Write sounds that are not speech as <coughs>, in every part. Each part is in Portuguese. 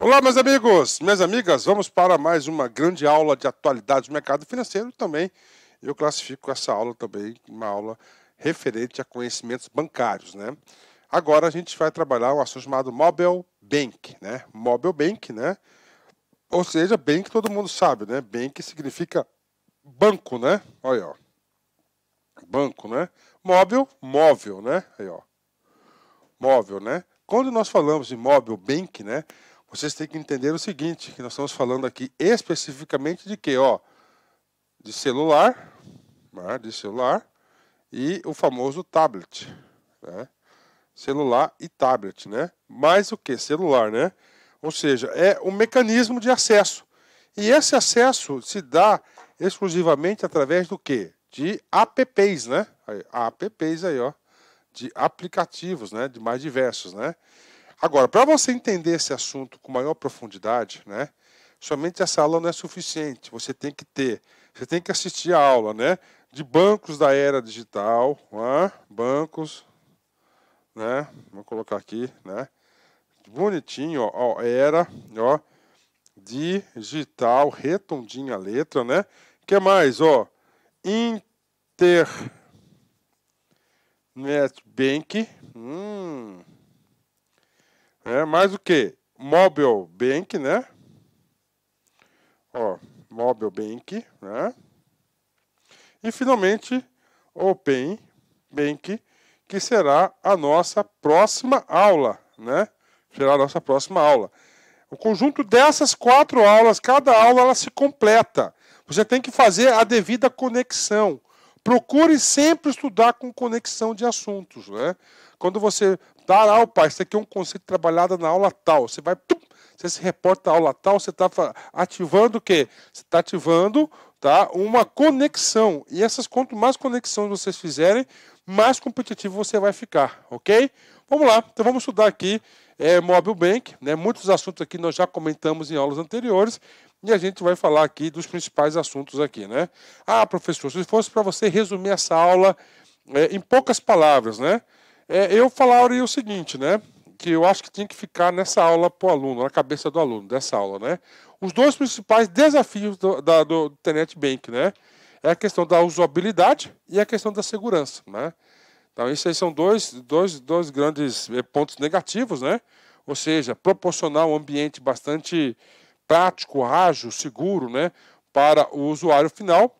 Olá, meus amigos, minhas amigas, vamos para mais uma grande aula de atualidade do mercado financeiro também. Eu classifico essa aula também uma aula referente a conhecimentos bancários, né? Agora a gente vai trabalhar um assunto chamado Mobile Bank, né? Mobile Bank, né? Ou seja, bank todo mundo sabe, né? Bank significa banco, né? Olha, ó. Banco, né? Móvel, móvel, né? Aí, ó. Móvel, né? Quando nós falamos de móvel bank, né? Vocês têm que entender o seguinte, que nós estamos falando aqui especificamente de que, ó, de celular, né? de celular e o famoso tablet, né? Celular e tablet, né? Mais o que celular, né? Ou seja, é um mecanismo de acesso. E esse acesso se dá exclusivamente através do que? de apps, né? Apps aí, ó, de aplicativos, né? De mais diversos, né? Agora, para você entender esse assunto com maior profundidade, né? Somente essa aula não é suficiente. Você tem que ter, você tem que assistir a aula, né? De bancos da era digital, né? bancos, né? Vou colocar aqui, né? Bonitinho, ó, ó era, ó, digital, retondinha a letra, né? Que mais, ó? ter NetBank, hum, é mais o que? Mobile Bank, né? Ó, Mobile Bank, né? E finalmente Open Bank, que será a nossa próxima aula, né? Será a nossa próxima aula. O conjunto dessas quatro aulas, cada aula ela se completa. Você tem que fazer a devida conexão. Procure sempre estudar com conexão de assuntos. Né? Quando você dá lá, pai, isso aqui é um conceito trabalhado na aula tal, você vai, pum, você se reporta à aula tal, você está ativando o quê? Você está ativando tá, uma conexão. E essas, quanto mais conexões vocês fizerem, mais competitivo você vai ficar, ok? Vamos lá, então vamos estudar aqui é, Mobile Bank, né? muitos assuntos aqui nós já comentamos em aulas anteriores, e a gente vai falar aqui dos principais assuntos aqui, né? Ah, professor, se fosse para você resumir essa aula é, em poucas palavras, né? É, eu falaria o seguinte, né? Que eu acho que tinha que ficar nessa aula para o aluno, na cabeça do aluno, dessa aula, né? Os dois principais desafios do, da, do Internet Bank, né? É a questão da usabilidade e a questão da segurança, né? Então, esses são dois, dois, dois grandes eh, pontos negativos, né? Ou seja, proporcionar um ambiente bastante prático, ágil, seguro né, para o usuário final.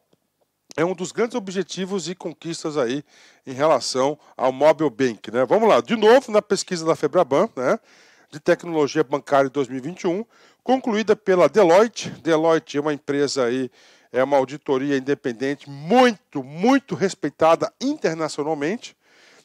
É um dos grandes objetivos e conquistas aí em relação ao Mobile Bank. Né? Vamos lá, de novo na pesquisa da Febraban, né, de tecnologia bancária 2021, concluída pela Deloitte. Deloitte é uma empresa aí, é uma auditoria independente muito, muito respeitada internacionalmente.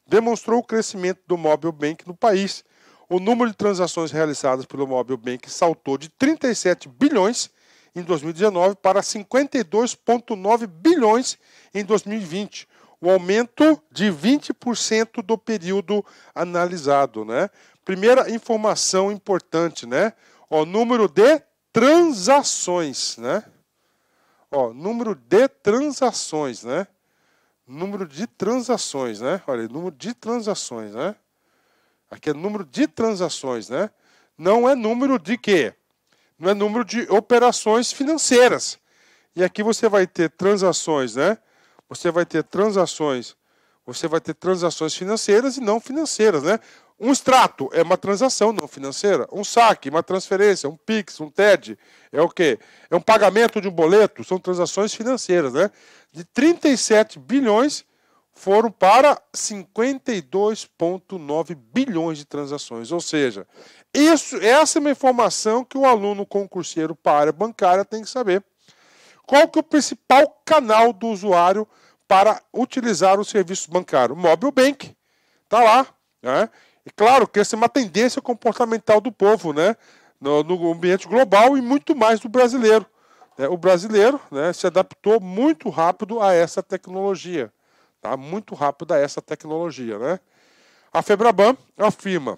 Demonstrou o crescimento do Mobile Bank no país o número de transações realizadas pelo Mobile Bank saltou de 37 bilhões em 2019 para 52,9 bilhões em 2020, o um aumento de 20% do período analisado. Né? Primeira informação importante, né? O número de transações, né? Ó, número de transações, né? Número de transações, né? Olha, número de transações, né? Aqui é número de transações, né? Não é número de quê? Não é número de operações financeiras. E aqui você vai ter transações, né? Você vai ter transações, você vai ter transações financeiras e não financeiras, né? Um extrato é uma transação não financeira, um saque, uma transferência, um Pix, um TED, é o quê? É um pagamento de um boleto, são transações financeiras, né? De 37 bilhões foram para 52,9 bilhões de transações. Ou seja, isso, essa é uma informação que o aluno concurseiro para a área bancária tem que saber. Qual que é o principal canal do usuário para utilizar o serviço bancário? Mobile Bank. Está lá. Né? E claro que essa é uma tendência comportamental do povo, né? No, no ambiente global e muito mais do brasileiro. É, o brasileiro né, se adaptou muito rápido a essa tecnologia. Tá? Muito rápida essa tecnologia. Né? A Febraban afirma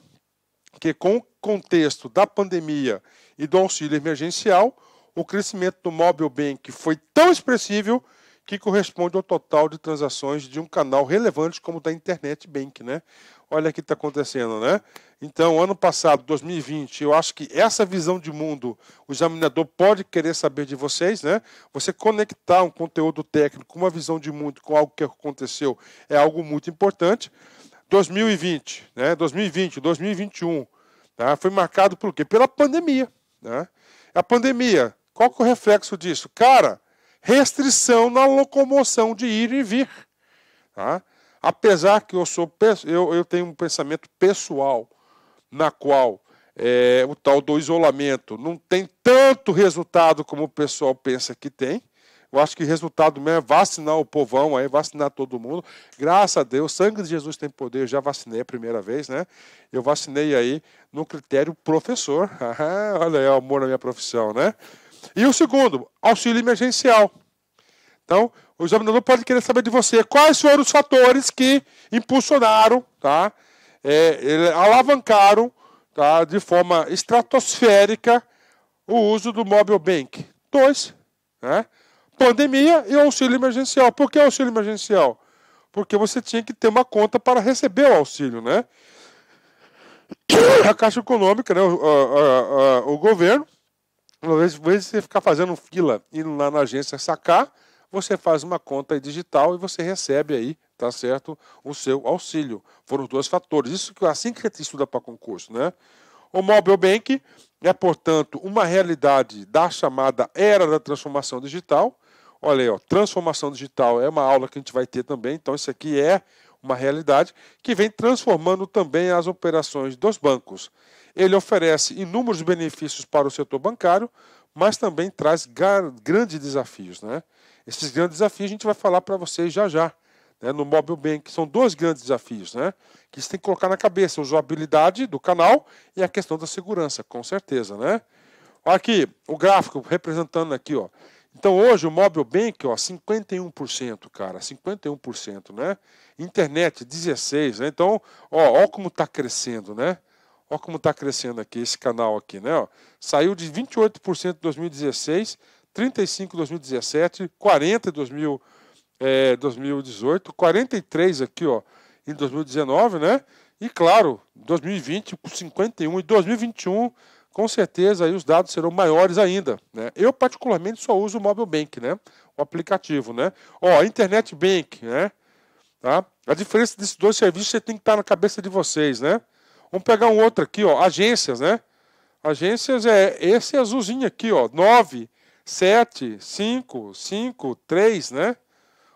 que, com o contexto da pandemia e do auxílio emergencial, o crescimento do mobile bank foi tão expressivo que corresponde ao total de transações de um canal relevante como o da internet bank, né? olha o que está acontecendo, né? Então, ano passado, 2020, eu acho que essa visão de mundo, o examinador pode querer saber de vocês, né? Você conectar um conteúdo técnico com uma visão de mundo, com algo que aconteceu, é algo muito importante. 2020, né? 2020, 2021, tá? foi marcado por quê? Pela pandemia, né? A pandemia, qual que é o reflexo disso? Cara, restrição na locomoção de ir e vir, tá? Apesar que eu sou eu, eu tenho um pensamento pessoal na qual é, o tal do isolamento não tem tanto resultado como o pessoal pensa que tem. Eu acho que o resultado mesmo é vacinar o povão, aí vacinar todo mundo. Graças a Deus, sangue de Jesus tem poder. Eu já vacinei a primeira vez, né? Eu vacinei aí no critério professor. <laughs> Olha aí o amor na minha profissão, né? E o segundo, auxílio emergencial. Então, o examinador pode querer saber de você quais foram os fatores que impulsionaram, tá? É, alavancaram tá, de forma estratosférica o uso do mobile bank. Dois, né? pandemia e auxílio emergencial. Por que auxílio emergencial? Porque você tinha que ter uma conta para receber o auxílio, né? A Caixa Econômica, né? o, a, a, a, o governo, às vezes você ficar fazendo fila, indo lá na agência sacar, você faz uma conta digital e você recebe aí, tá certo, o seu auxílio. Foram dois fatores. Isso que assim que você estuda para concurso, né? O Mobile Bank é, portanto, uma realidade da chamada era da transformação digital. Olha aí, ó, transformação digital é uma aula que a gente vai ter também, então isso aqui é uma realidade que vem transformando também as operações dos bancos. Ele oferece inúmeros benefícios para o setor bancário, mas também traz grandes desafios, né? Esses grandes desafios a gente vai falar para vocês já já, né, no Mobile Bank. São dois grandes desafios, né? Que você tem que colocar na cabeça, a usabilidade do canal e a questão da segurança, com certeza, né? Olha aqui, o gráfico representando aqui, ó. Então hoje o Mobile Bank, ó, 51%, cara, 51%, né? Internet 16, né? Então, ó, ó como está crescendo, né? Ó como está crescendo aqui esse canal aqui, né? Ó, saiu de 28% em 2016 35 em 2017, 40 em 2000, é, 2018, 43 aqui ó, em 2019, né? E claro, 2020 com 51 e 2021, com certeza aí os dados serão maiores ainda, né? Eu particularmente só uso o Mobile Bank, né? O aplicativo, né? Ó, Internet Bank, né? Tá? A diferença desses dois serviços você tem que estar na cabeça de vocês, né? Vamos pegar um outro aqui, ó, agências, né? Agências é esse azulzinho aqui, ó, 9 7, 5, 5, 3, né?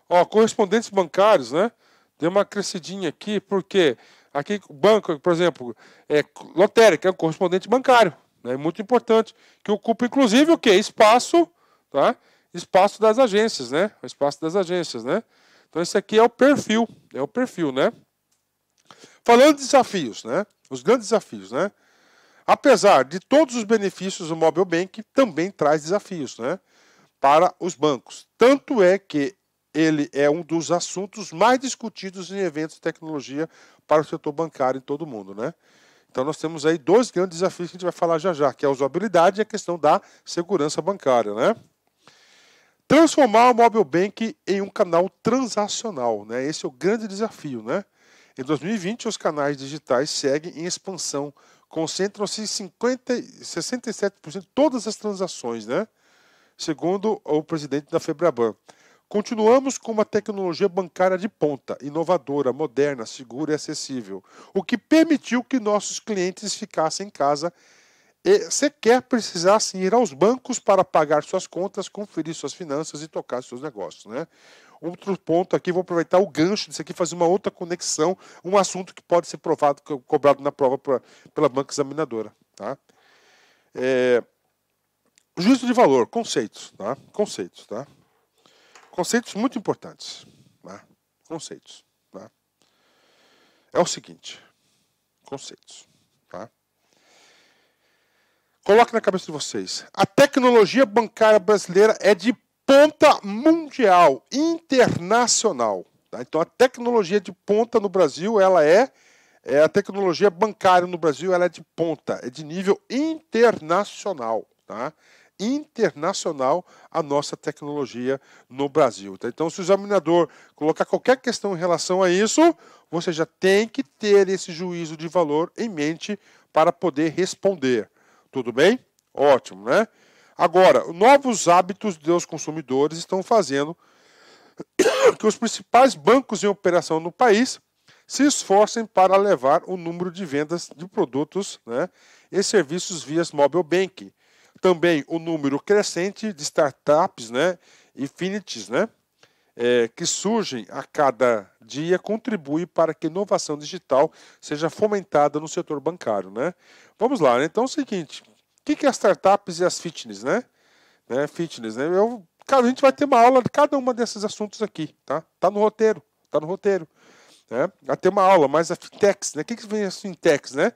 Ó, correspondentes bancários, né? Deu uma crescidinha aqui, porque aqui banco, por exemplo, é lotérica, é um correspondente bancário, né? É muito importante, que ocupa inclusive o que? Espaço, tá? Espaço das agências, né? O espaço das agências, né? Então esse aqui é o perfil, é o perfil, né? Falando de desafios, né? Os grandes desafios, né? Apesar de todos os benefícios, o mobile bank também traz desafios né, para os bancos. Tanto é que ele é um dos assuntos mais discutidos em eventos de tecnologia para o setor bancário em todo o mundo. Né? Então nós temos aí dois grandes desafios que a gente vai falar já já, que é a usabilidade e a questão da segurança bancária. Né? Transformar o mobile bank em um canal transacional. Né? Esse é o grande desafio. Né? Em 2020, os canais digitais seguem em expansão concentram-se 67% de todas as transações, né? segundo o presidente da Febraban. Continuamos com uma tecnologia bancária de ponta, inovadora, moderna, segura e acessível, o que permitiu que nossos clientes ficassem em casa e sequer precisassem ir aos bancos para pagar suas contas, conferir suas finanças e tocar seus negócios. Né? Outro ponto aqui, vou aproveitar o gancho disso aqui, fazer uma outra conexão, um assunto que pode ser provado, cobrado na prova pra, pela banca examinadora. Tá? É, juízo de valor, conceitos, tá? Conceitos, tá? Conceitos muito importantes, tá? Conceitos, tá? É o seguinte, conceitos, tá? Coloque na cabeça de vocês. A tecnologia bancária brasileira é de ponta mundial, internacional. Tá? Então a tecnologia de ponta no Brasil, ela é, é, a tecnologia bancária no Brasil, ela é de ponta, é de nível internacional, tá? Internacional a nossa tecnologia no Brasil. Tá? Então, se o examinador colocar qualquer questão em relação a isso, você já tem que ter esse juízo de valor em mente para poder responder. Tudo bem? Ótimo, né? Agora, novos hábitos dos consumidores estão fazendo <coughs> que os principais bancos em operação no país se esforcem para levar o número de vendas de produtos né, e serviços via mobile bank. Também o número crescente de startups né, e finites, né, é, que surgem a cada dia contribui para que a inovação digital seja fomentada no setor bancário. Né? Vamos lá, né? então é o seguinte, que, que é as startups e as fitness, né? né fitness, né? Eu, cara, a gente vai ter uma aula de cada um desses assuntos aqui, tá? Tá no roteiro, tá no roteiro. Né? Vai ter uma aula, mas a fintechs, né? O que, que vem as fintechs, né?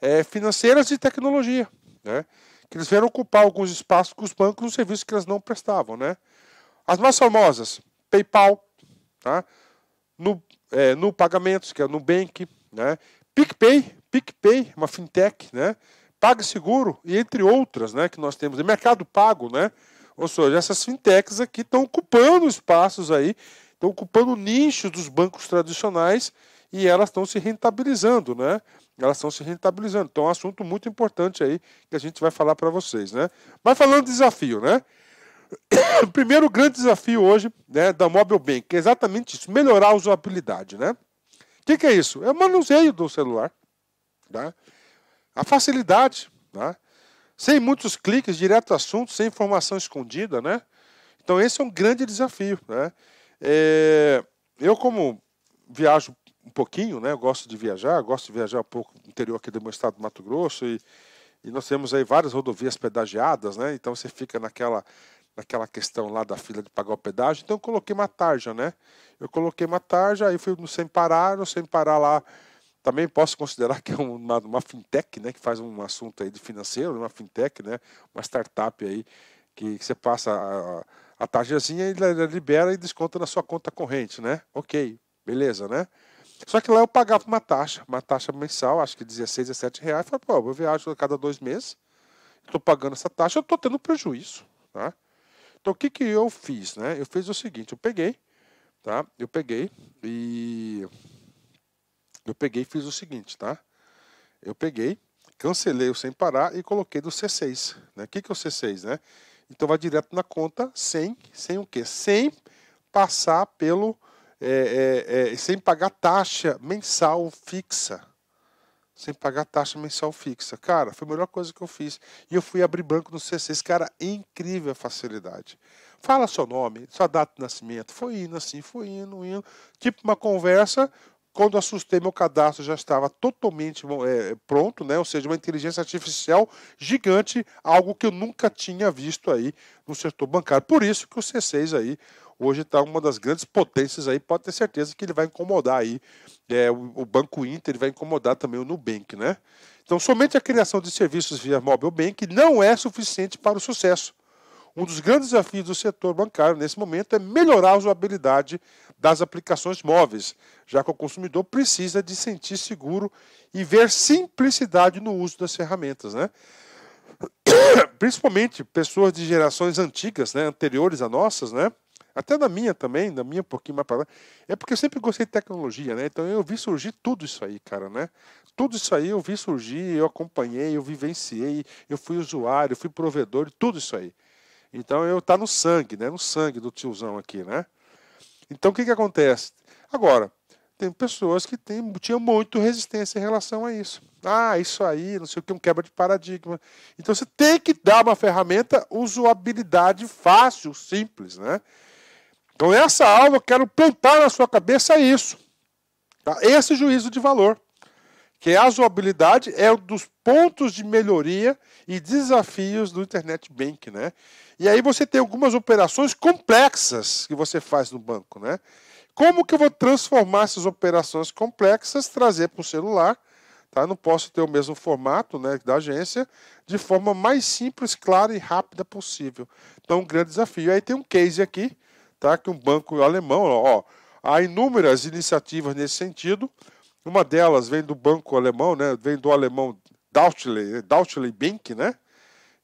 É, financeiras e tecnologia, né? Que eles vieram ocupar alguns espaços com os bancos no serviço que elas não prestavam, né? As mais famosas, PayPal, tá? No, é, no pagamentos, que é no Bank, né? PicPay, PicPay, uma fintech, né? PagSeguro e entre outras, né, que nós temos, e Mercado Pago, né? Ou seja, essas fintechs aqui estão ocupando espaços aí, estão ocupando nichos dos bancos tradicionais e elas estão se rentabilizando, né? Elas estão se rentabilizando. Então é um assunto muito importante aí que a gente vai falar para vocês, né? Mas falando de desafio, né? O <coughs> primeiro grande desafio hoje né, da Mobile Bank é exatamente isso, melhorar a usabilidade, né? O que, que, é isso? É o manuseio do celular, tá? Né? A facilidade, né? sem muitos cliques, direto ao assunto, sem informação escondida, né? Então esse é um grande desafio, né? É, eu como viajo um pouquinho, né? Gosto de viajar, gosto de viajar um pouco no interior aqui do meu estado do Mato Grosso e, e nós temos aí várias rodovias pedagiadas, né? Então você fica naquela naquela questão lá da fila de pagar o pedágio, então eu coloquei uma tarja, né? Eu coloquei uma tarja, aí fui sem parar, sem parar lá também posso considerar que é uma, uma fintech, né, que faz um assunto aí de financeiro, uma fintech, né, uma startup aí que, que você passa a, a taxazinha e libera e desconta na sua conta corrente, né? OK, beleza, né? Só que lá eu pagava uma taxa, uma taxa mensal, acho que 16, 17 reais. Eu falei, pô, eu viajo a cada dois meses, estou pagando essa taxa, eu estou tendo prejuízo, tá? Então o que que eu fiz, né? Eu fiz o seguinte, eu peguei, tá? Eu peguei e eu peguei e fiz o seguinte, tá? Eu peguei, cancelei o sem parar e coloquei do C6. Né? O que, que é o C6, né? Então vai direto na conta sem, sem o quê? Sem passar pelo. É, é, é, sem pagar taxa mensal fixa. Sem pagar taxa mensal fixa. Cara, foi a melhor coisa que eu fiz. E eu fui abrir banco no C6. Cara, é incrível a facilidade. Fala seu nome, sua data de nascimento. Foi indo assim, foi indo, indo. Tipo uma conversa, quando assustei, meu cadastro já estava totalmente é, pronto, né? ou seja, uma inteligência artificial gigante, algo que eu nunca tinha visto aí no setor bancário. Por isso que o C6 aí hoje está uma das grandes potências aí, pode ter certeza que ele vai incomodar aí é, o, Banco Inter, ele vai incomodar também o Nubank, né? Então, somente a criação de serviços via mobile bank não é suficiente para o sucesso. Um dos grandes desafios do setor bancário nesse momento é melhorar a usabilidade das aplicações móveis, já que o consumidor precisa de sentir seguro e ver simplicidade no uso das ferramentas, né? <coughs> Principalmente pessoas de gerações antigas, né, anteriores a nossas, né? Até da minha também, na minha um pouquinho mais para lá. É porque eu sempre gostei de tecnologia, né? Então eu vi surgir tudo isso aí, cara, né? Tudo isso aí eu vi surgir, eu acompanhei, eu vivenciei, eu fui usuário, eu fui provedor, tudo isso aí. Então eu tá no sangue, né? No sangue do tiozão aqui, né? Então o que, que acontece? Agora, tem pessoas que têm, tinham muito resistência em relação a isso. Ah, isso aí, não sei o que, um quebra de paradigma. Então você tem que dar uma ferramenta usabilidade fácil, simples, né? Então nessa aula eu quero plantar na sua cabeça isso. Tá? Esse juízo de valor que a usabilidade é um dos pontos de melhoria e desafios do Internet Bank, né? E aí você tem algumas operações complexas que você faz no banco, né? Como que eu vou transformar essas operações complexas, trazer para o celular, tá? Não posso ter o mesmo formato, né, da agência, de forma mais simples, clara e rápida possível. Então, um grande desafio. Aí tem um case aqui, tá? Que um banco alemão, ó, há inúmeras iniciativas nesse sentido, uma delas vem do banco alemão, né? Vem do alemão Dautley, né? Dautley Bank, né?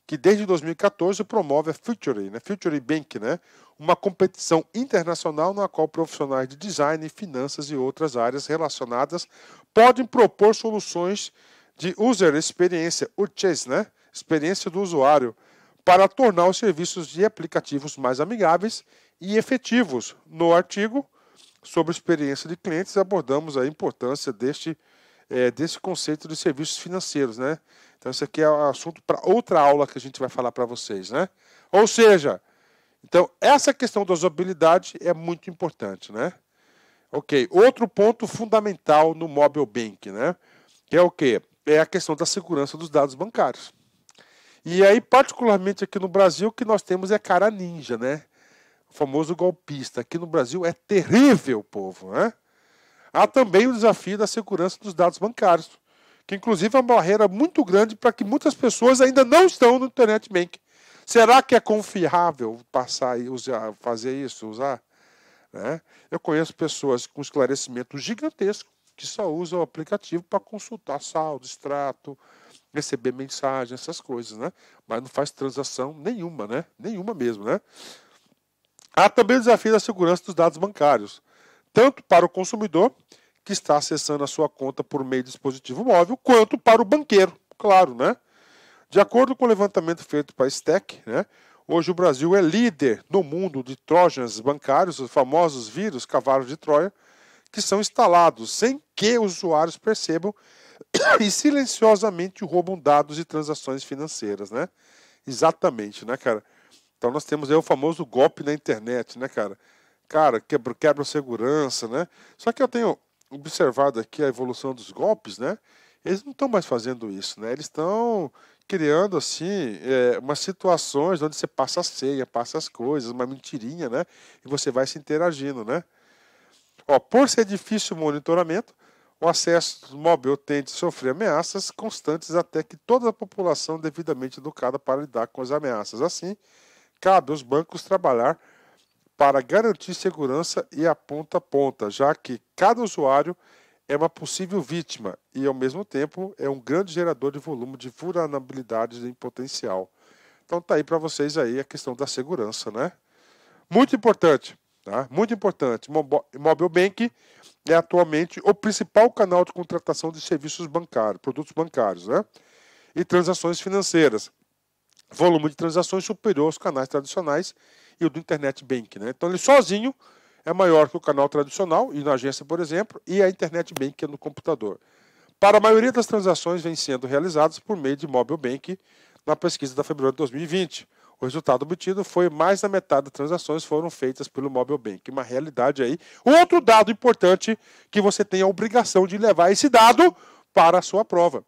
Que desde 2014 promove a Futury, né? Future Bank, né? Uma competição internacional na qual profissionais de design, finanças e outras áreas relacionadas podem propor soluções de user experiência, UCES, né? Experiência do usuário, para tornar os serviços de aplicativos mais amigáveis e efetivos. No artigo, sobre experiência de clientes, abordamos a importância deste, é, desse conceito de serviços financeiros, né? Então, isso aqui é um assunto para outra aula que a gente vai falar para vocês, né? Ou seja, então, essa questão da usabilidade é muito importante, né? Ok, outro ponto fundamental no mobile bank, né? Que é o quê? É a questão da segurança dos dados bancários. E aí, particularmente aqui no Brasil, o que nós temos é cara ninja, né? famoso golpista. Aqui no Brasil é terrível, povo. Né? Há também o desafio da segurança dos dados bancários, que inclusive é uma barreira muito grande para que muitas pessoas ainda não estão no Internet Bank. Será que é confiável passar e usar, fazer isso, usar? Né? Eu conheço pessoas com esclarecimento gigantesco que só usam o aplicativo para consultar saldo, extrato, receber mensagem, essas coisas, né? Mas não faz transação nenhuma, né? Nenhuma mesmo, né? Há também o desafio da segurança dos dados bancários, tanto para o consumidor, que está acessando a sua conta por meio de dispositivo móvel, quanto para o banqueiro, claro, né? De acordo com o levantamento feito para a STEC, né, hoje o Brasil é líder no mundo de trojans bancários, os famosos vírus cavalos de Troia, que são instalados sem que os usuários percebam <coughs> e silenciosamente roubam dados e transações financeiras, né? Exatamente, né, cara? Então nós temos aí o famoso golpe na internet, né, cara? Cara, quebra, quebra segurança, né? Só que eu tenho observado aqui a evolução dos golpes, né? Eles não estão mais fazendo isso, né? Eles estão criando assim é, umas situações onde você passa a ceia, passa as coisas, uma mentirinha, né? E você vai se interagindo, né? Ó, por ser difícil o monitoramento, o acesso móvel tende a sofrer ameaças constantes até que toda a população devidamente educada para lidar com as ameaças. Assim, cabe aos bancos trabalhar para garantir segurança e a ponta a ponta, já que cada usuário é uma possível vítima e, ao mesmo tempo, é um grande gerador de volume de vulnerabilidades em potencial. Então tá aí para vocês aí a questão da segurança, né? Muito importante, tá? Muito importante. Mobile Bank é atualmente o principal canal de contratação de serviços bancários, produtos bancários, né? E transações financeiras volume de transações superior aos canais tradicionais e o do Internet Bank. Né? Então ele sozinho é maior que o canal tradicional, e na agência, por exemplo, e a Internet Bank é no computador. Para a maioria das transações vem sendo realizadas por meio de Mobile Bank na pesquisa da fevereiro de 2020. O resultado obtido foi mais da metade das transações foram feitas pelo Mobile Bank. Uma realidade aí. Outro dado importante que você tem a obrigação de levar esse dado para a sua prova.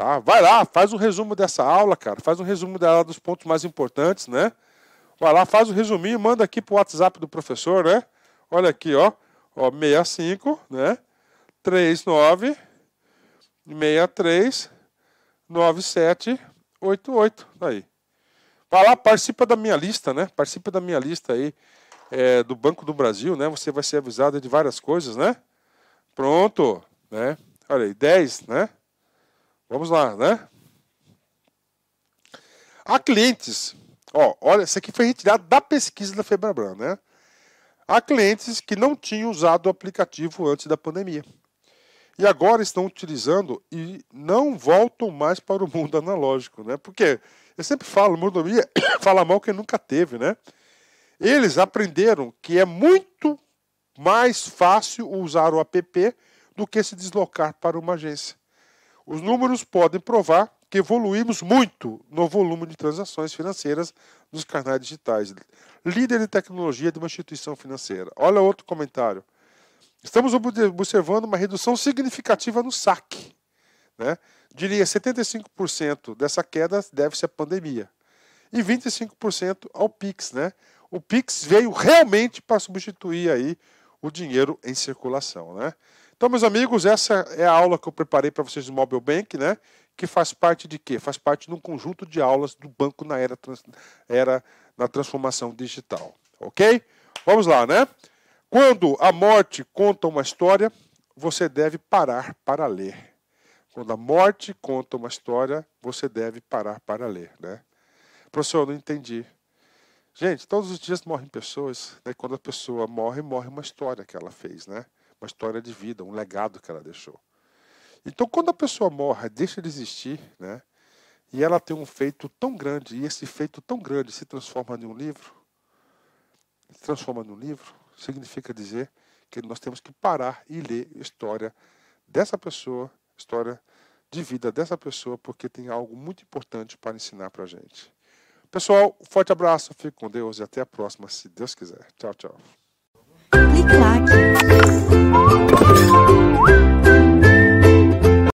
Tá? Vai lá, faz o um resumo dessa aula, cara. Faz um resumo dela dos pontos mais importantes, né? Vai lá, faz o um resuminho, manda aqui pro WhatsApp do professor, né? Olha aqui, ó. ó 65, né? 39 63 97 88. Aí. Vai lá, participa da minha lista, né? Participa da minha lista aí é, do Banco do Brasil, né? Você vai ser avisado de várias coisas, né? Pronto, né? Olha aí, 10, né? Vamos lá, né? Há clientes, ó, olha, isso aqui foi retirado da pesquisa da Febraban, né? Há clientes que não tinham usado o aplicativo antes da pandemia e agora estão utilizando e não voltam mais para o mundo analógico, né? Porque eu sempre falo, mordomia <coughs> fala mal que nunca teve, né? Eles aprenderam que é muito mais fácil usar o app do que se deslocar para uma agência. Os números podem provar que evoluímos muito no volume de transações financeiras nos canais digitais. Líder de tecnologia de uma instituição financeira. Olha outro comentário. Estamos observando uma redução significativa no saque. Né? Diria 75% dessa queda deve-se à pandemia e 25% ao Pix. Né? O Pix veio realmente para substituir aí o dinheiro em circulação. Né? Então, meus amigos, essa é a aula que eu preparei para vocês do Mobile Bank, né? Que faz parte de quê? Faz parte de um conjunto de aulas do banco na era, trans, era na transformação digital. Ok? Vamos lá, né? Quando a morte conta uma história, você deve parar para ler. Quando a morte conta uma história, você deve parar para ler, né? Professor, eu não entendi. Gente, todos os dias morrem pessoas, né? Quando a pessoa morre, morre uma história que ela fez, né? uma história de vida, um legado que ela deixou. Então, quando a pessoa morre, deixa de existir, né? E ela tem um feito tão grande, e esse feito tão grande se transforma em um livro, se transforma num livro, significa dizer que nós temos que parar e ler história dessa pessoa, história de vida dessa pessoa, porque tem algo muito importante para ensinar para a gente. Pessoal, forte abraço, fique com Deus e até a próxima, se Deus quiser. Tchau, tchau.